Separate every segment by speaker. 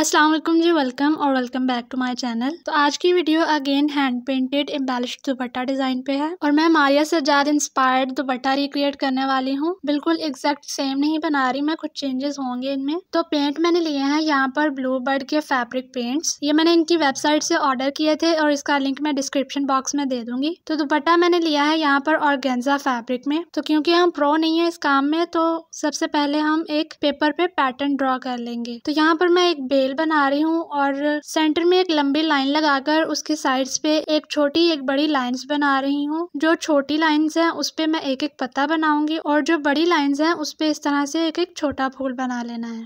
Speaker 1: अस्सलाम वालेकुम जी वेलकम और welcome back to my channel तो आज की video again hand painted embellish dupatta design पे है और मैं मारिया सज्जाद इंस्पायर्ड दुपट्टा रिक्रिएट करने वाली हूँ बिल्कुल एग्जैक्ट सेम नहीं बना रही मैं कुछ चेंजेस होंगे इनमें तो पेंट मैंने लिए हैं यहाँ पर ब्लू बर्ड के फैब्रिक पेंट्स ये मैंने इनकी वेबसाइट से ऑर्डर किए थे और इसका लिंक मैं डिस्क्रिप्शन बॉक्स में दे दूंगी तो दुपट्टा मैंने लिया है यहाँ पर और फैब्रिक में तो क्योंकि हम प्रो नहीं है इस काम में तो सबसे पहले हम एक पेपर पे पैटर्न ड्रॉ कर लेंगे तो यहाँ पर मैं एक सेल बना रही हूँ और सेंटर में एक लंबी लाइन लगाकर उसके साइड्स पे एक छोटी एक बड़ी लाइंस बना रही हूँ जो छोटी लाइंस हैं उस पर मैं एक एक पत्ता बनाऊंगी और जो बड़ी लाइंस हैं उस पर इस तरह से एक एक छोटा फूल बना लेना है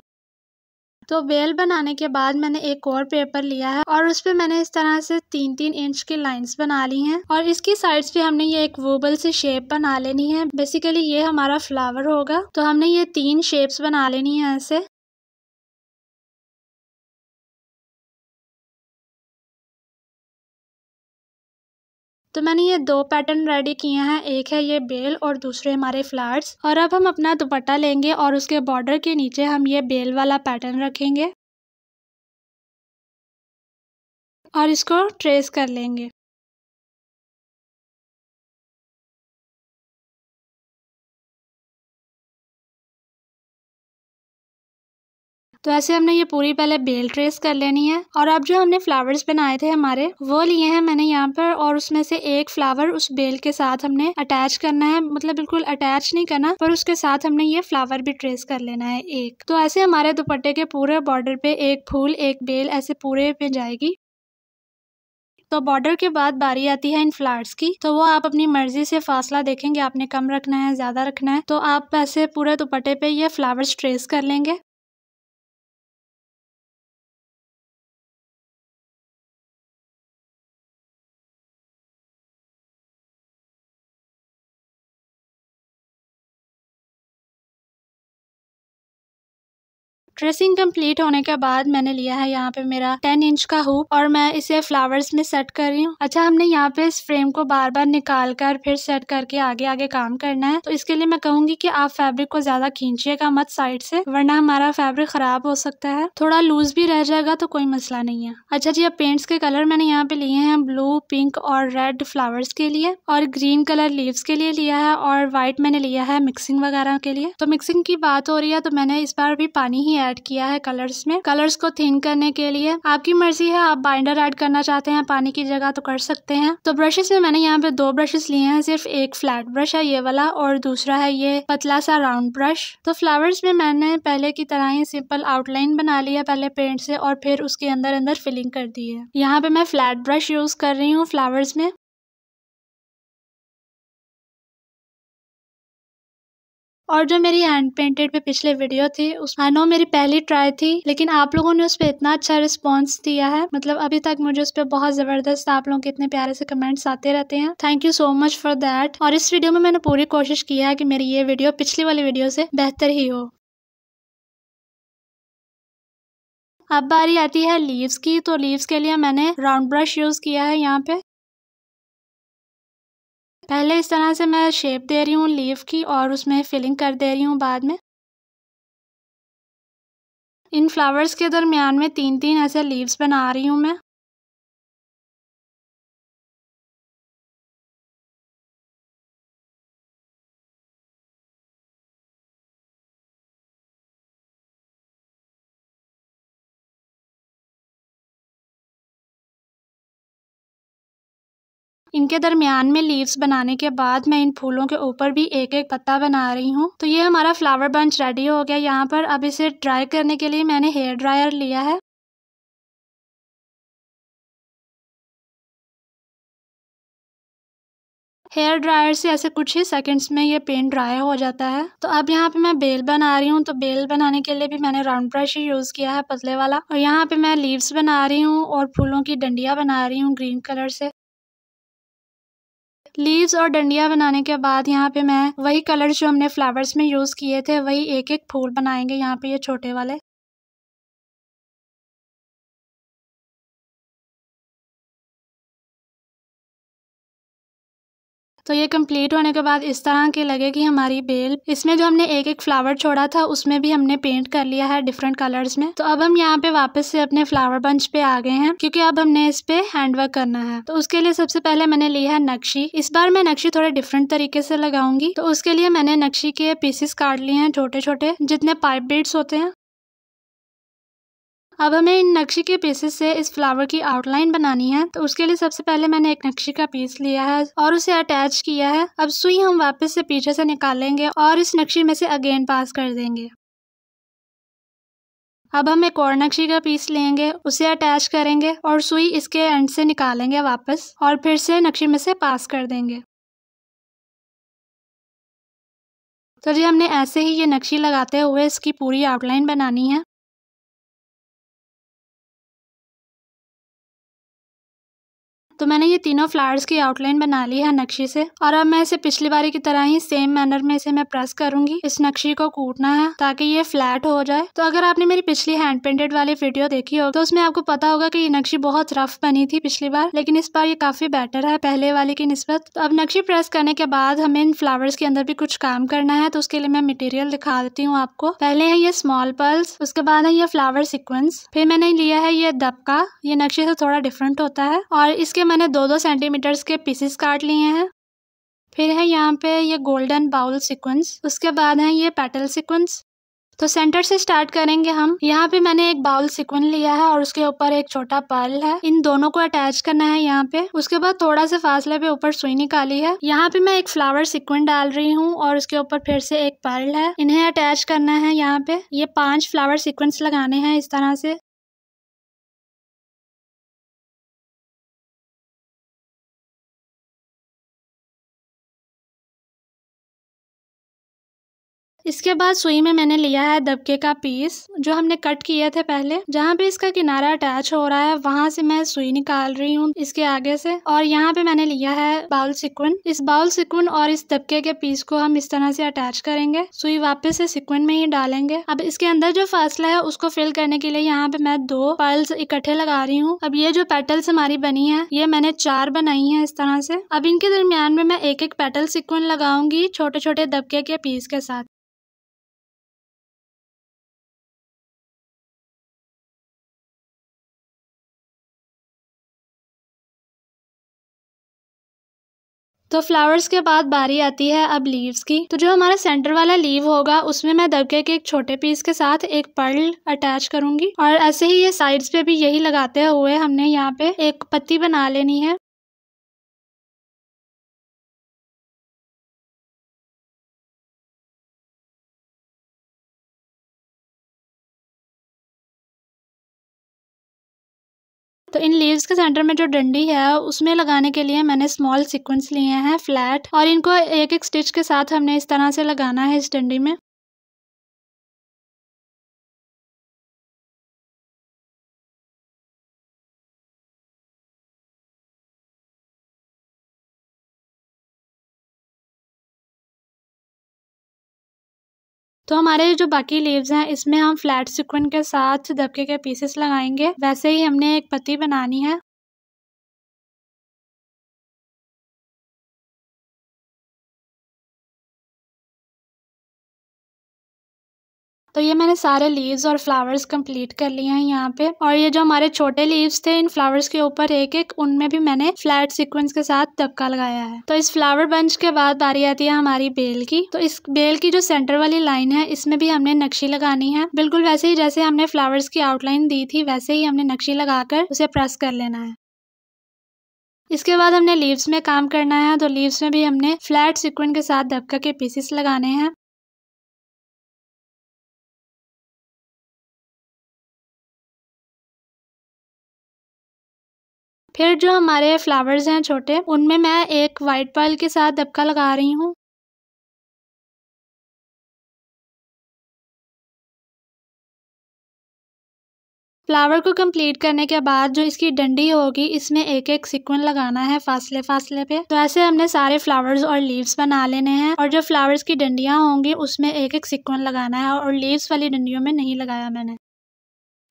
Speaker 1: तो बेल बनाने के बाद मैंने एक और पेपर लिया है और उस पर मैंने इस तरह से तीन तीन इंच की लाइंस बना ली हैं और इसकी साइड्स पे हमने ये एक वोबल से शेप बना लेनी है बेसिकली ये हमारा फ्लावर होगा तो हमने ये तीन शेप्स बना लेनी है ऐसे तो मैंने ये दो पैटर्न रेडी किए हैं एक है ये बेल और दूसरे हमारे फ्लावर्स और अब हम अपना दुपट्टा लेंगे और उसके बॉर्डर के नीचे हम ये बेल वाला पैटर्न रखेंगे
Speaker 2: और इसको ट्रेस कर लेंगे
Speaker 1: तो ऐसे हमने ये पूरी पहले बेल ट्रेस कर लेनी है और अब जो हमने फ्लावर्स बनाए थे हमारे वो लिए हैं मैंने यहाँ पर और उसमें से एक फ्लावर उस बेल के साथ हमने अटैच करना है मतलब बिल्कुल अटैच नहीं करना पर उसके साथ हमने ये फ्लावर भी ट्रेस कर लेना है एक तो ऐसे हमारे दुपट्टे के पूरे बॉर्डर पे एक फूल एक बेल ऐसे पूरे पे जाएगी तो बॉर्डर के बाद बारी आती है इन फ्लावर्स की तो वो आप अपनी मर्जी से फासला देखेंगे आपने कम रखना है ज़्यादा रखना है तो आप ऐसे पूरे दुपट्टे पे ये फ्लावर्स ट्रेस कर लेंगे ड्रेसिंग कंप्लीट होने के बाद मैंने लिया है यहाँ पे मेरा टेन इंच का हुप और मैं इसे फ्लावर्स में सेट कर रही हूँ अच्छा हमने यहाँ पे इस फ्रेम को बार बार निकाल कर फिर सेट करके आगे आगे काम करना है तो इसके लिए मैं कहूंगी कि आप फैब्रिक को ज्यादा खींचिएगा मत साइड से वरना हमारा फैब्रिक खराब हो सकता है थोड़ा लूज भी रह जाएगा तो कोई मसला नहीं है अच्छा जी अब पेंट्स के कलर मैंने यहाँ पे लिए हैं ब्लू पिंक और रेड फ्लावर्स के लिए और ग्रीन कलर लीव्स के लिए लिया है और व्हाइट मैंने लिया है मिक्सिंग वगैरह के लिए तो मिक्सिंग की बात हो रही है तो मैंने इस बार भी पानी ही ऐड किया है कलर्स में कलर्स को थिन करने के लिए आपकी मर्जी है आप बाइंडर ऐड करना चाहते हैं पानी की जगह तो कर सकते हैं तो ब्रशेस में मैंने यहाँ पे दो ब्रशेस लिए हैं सिर्फ एक फ्लैट ब्रश है ये वाला और दूसरा है ये पतला सा राउंड ब्रश तो फ्लावर्स में मैंने पहले की तरह ही सिंपल आउटलाइन बना लिया पहले पेंट से और फिर उसके अंदर अंदर फिलिंग कर दी है यहाँ पे मैं फ्लैट ब्रश यूज कर रही हूँ फ्लावर्स में और जो मेरी हैंड पेंटेड पे पिछले वीडियो थी उस आई नो मेरी पहली ट्राई थी लेकिन आप लोगों ने उस पर इतना अच्छा रिस्पॉन्स दिया है मतलब अभी तक मुझे उस पर बहुत ज़बरदस्त आप लोगों के इतने प्यारे से कमेंट्स आते रहते हैं thank you so much for that और इस वीडियो में मैंने पूरी कोशिश की है कि मेरी ये वीडियो पिछली वाली वीडियो से बेहतर ही हो अब बारी आती है लीव्स की तो लीव्स के लिए मैंने राउंड ब्रश यूज़ किया है यहाँ पे पहले इस तरह से मैं शेप दे रही हूँ लीव की और उसमें फिलिंग
Speaker 2: कर दे रही हूँ बाद में इन फ्लावर्स के दरमियान में तीन तीन ऐसे लीव्स बना रही हूँ मैं
Speaker 1: इनके दरमियान में लीव्स बनाने के बाद मैं इन फूलों के ऊपर भी एक एक पत्ता बना रही हूँ तो ये हमारा फ्लावर बंच रेडी हो गया यहाँ पर अब इसे ड्राई करने के लिए मैंने हेयर ड्रायर लिया है हेयर ड्रायर से ऐसे कुछ ही सेकंड्स में ये पेंट ड्राई हो जाता है तो अब यहाँ पे मैं बेल बना रही हूँ तो बेल बनाने के लिए भी मैंने राउंड ब्रश ही यूज़ किया है पतले वाला और यहाँ पे मैं लीव्स बना रही हूँ और फूलों की डंडिया बना रही हूँ ग्रीन कलर से लीव्स और डंडिया बनाने के बाद यहाँ पे मैं वही कलर जो हमने फ्लावर्स में यूज़ किए थे वही एक एक फूल बनाएंगे यहाँ पे ये छोटे वाले तो ये कंप्लीट होने के बाद इस तरह की लगेगी हमारी बेल इसमें जो हमने एक एक फ्लावर छोड़ा था उसमें भी हमने पेंट कर लिया है डिफरेंट कलर्स में तो अब हम यहाँ पे वापस से अपने फ्लावर बंच पे आ गए हैं क्योंकि अब हमने इस पे हैंडवर्क करना है तो उसके लिए सबसे पहले मैंने लिया है नक्शी इस बार मैं नक्शी थोड़े डिफरेंट तरीके से लगाऊंगी तो उसके लिए मैंने नक्शी के पीसेस काट लिए हैं छोटे छोटे जितने पाइप बीड्स होते हैं अब हमें इन नक्शे के पीसेस से इस फ्लावर की आउटलाइन बनानी है तो उसके लिए सबसे पहले मैंने एक नक्शे का पीस लिया है और उसे अटैच किया है अब सुई हम वापस से पीछे से निकालेंगे और इस नक्शे में से अगेन पास कर देंगे अब हम एक और नक्शे का पीस लेंगे उसे अटैच करेंगे और सुई इसके एंड से निकालेंगे वापस और फिर से नक्शे में से पास कर देंगे तो जी हमने
Speaker 2: ऐसे ही ये नक्शी लगाते हुए इसकी पूरी आउटलाइन बनानी है
Speaker 1: तो मैंने ये तीनों फ्लावर्स की आउटलाइन बना ली है नक्शे से और अब मैं इसे पिछली बारी की तरह ही सेम मैनर में इसे मैं प्रेस करूंगी इस नक्शे को कूटना है ताकि ये फ्लैट हो जाए तो अगर आपने मेरी पिछली हैंड पेंटेड वाली वीडियो देखी हो तो उसमें आपको पता होगा की ये नक्शी बहुत रफ बनी थी पिछली बार लेकिन इस बार ये काफी बेटर है पहले वाले की नस्बत तो अब नक्शे प्रेस करने के बाद हमें इन फ्लावर्स के अंदर भी कुछ काम करना है तो उसके लिए मैं मटेरियल दिखा देती हूँ आपको पहले है ये स्मॉल पर्ल्स उसके बाद है ये फ्लावर सिक्वेंस फिर मैंने लिया है ये दबका ये नक्शे से थोड़ा डिफरेंट होता है और इसके मैंने दो दो सेंटीमीटर्स के पीसेस काट लिए हैं फिर है यहाँ पे ये गोल्डन बाउल सीक्वेंस उसके बाद है ये पेटल सीक्वेंस तो सेंटर से स्टार्ट करेंगे हम यहाँ पे मैंने एक बाउल सिक्वन लिया है और उसके ऊपर एक छोटा पर्ल है इन दोनों को अटैच करना है यहाँ पे उसके बाद थोड़ा सा फासले पे ऊपर सुई निकाली है यहाँ पे मैं एक फ्लावर सिक्वन डाल रही हूँ और उसके ऊपर फिर से एक पर्ल है इन्हें अटैच करना है यहाँ पे ये पांच फ्लावर सिक्वेंस लगाने हैं इस तरह से इसके बाद सुई में मैंने लिया है दबके का पीस जो हमने कट किए थे पहले जहाँ पे इसका किनारा अटैच हो रहा है वहाँ से मैं सुई निकाल रही हूँ इसके आगे से और यहाँ पे मैंने लिया है बाउल सिक्वन इस बाउल सिक्वन और इस दबके के पीस को हम इस तरह से अटैच करेंगे सुई वापस से सिक्वन में ही डालेंगे अब इसके अंदर जो फासला है उसको फिल करने के लिए यहाँ पे मैं दो पर्ल्स इकट्ठे लगा रही हूँ अब ये जो पेटल्स हमारी बनी है ये मैंने चार बनाई है इस तरह से अब इनके दरमियान में मैं एक एक पेटल सिक्वन लगाऊंगी छोटे छोटे दबके के पीस के साथ तो फ्लावर्स के बाद बारी आती है अब लीव्स की तो जो हमारा सेंटर वाला लीव होगा उसमें मैं दबके के एक छोटे पीस के साथ एक पर्ल अटैच करूंगी और ऐसे ही ये साइड्स पे भी यही लगाते हुए हमने यहाँ पे एक पत्ती बना लेनी है तो इन लीव्स के सेंटर में जो डंडी है उसमें लगाने के लिए मैंने स्मॉल सीक्वेंस लिए हैं फ्लैट और इनको एक एक स्टिच के साथ हमने इस तरह से लगाना है इस डंडी में तो हमारे जो बाकी लीव्स हैं इसमें हम फ्लैट सिक्वेंट के साथ दबके के पीसेस लगाएंगे वैसे ही हमने एक पत्ती बनानी है तो ये मैंने सारे लीव्स और फ्लावर्स कंप्लीट कर लिए हैं यहाँ पे और ये जो हमारे छोटे लीव्स थे इन फ्लावर्स के ऊपर एक एक उनमें भी मैंने फ्लैट सीक्वेंस के साथ तबका लगाया है तो इस फ्लावर बंच के बाद बारी आती है हमारी बेल की तो इस बेल की जो सेंटर वाली लाइन है इसमें भी हमने नक्शी लगानी है बिल्कुल वैसे ही जैसे हमने फ्लावर्स की आउटलाइन दी थी वैसे ही हमने नक्शी लगाकर उसे प्रेस कर लेना है इसके बाद हमने लीव्स में काम करना है तो लीव्स में भी हमने फ्लैट सिक्वेंस के साथ दबका के पीसेस लगाने हैं
Speaker 2: फिर जो हमारे फ्लावर्स हैं छोटे उनमें मैं एक वाइट पर्ल के साथ दबका लगा रही हूँ फ्लावर को
Speaker 1: कंप्लीट करने के बाद जो इसकी डंडी होगी इसमें एक एक सिक्वन लगाना है फासले फासले पे तो ऐसे हमने सारे फ्लावर्स और लीव्स बना लेने हैं और जो फ्लावर्स की डंडियाँ होंगी उसमें एक एक सिक्वन लगाना है और लीव्स वाली डंडियों में नहीं लगाया मैंने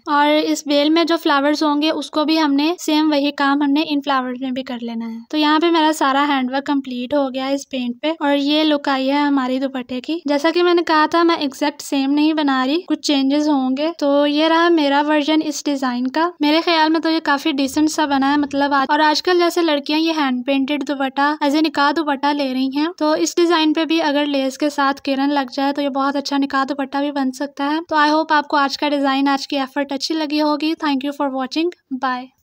Speaker 1: और इस बेल में जो फ्लावर्स होंगे उसको भी हमने सेम वही काम हमने इन फ्लावर्स में भी कर लेना है तो यहाँ पे मेरा सारा हैंडवर्क कंप्लीट हो गया इस पेंट पे और ये लुक आई है हमारी दुपट्टे की जैसा कि मैंने कहा था मैं एग्जैक्ट सेम नहीं बना रही कुछ चेंजेस होंगे तो ये रहा मेरा वर्जन इस डिजाइन का मेरे ख्याल में तो ये काफी डिसेंट सा बना है मतलब आज और आजकल जैसे लड़कियां ये hand painted dupatta as a nikah dupatta ले रही हैं तो इस डिजाइन पे भी अगर लेस के साथ किरण लग जाए तो ये बहुत अच्छा निकाह दुपट्टा भी बन सकता है तो आई होप आपको आज का डिजाइन आज की एफर्ट अच्छी लगी होगी thank you for watching bye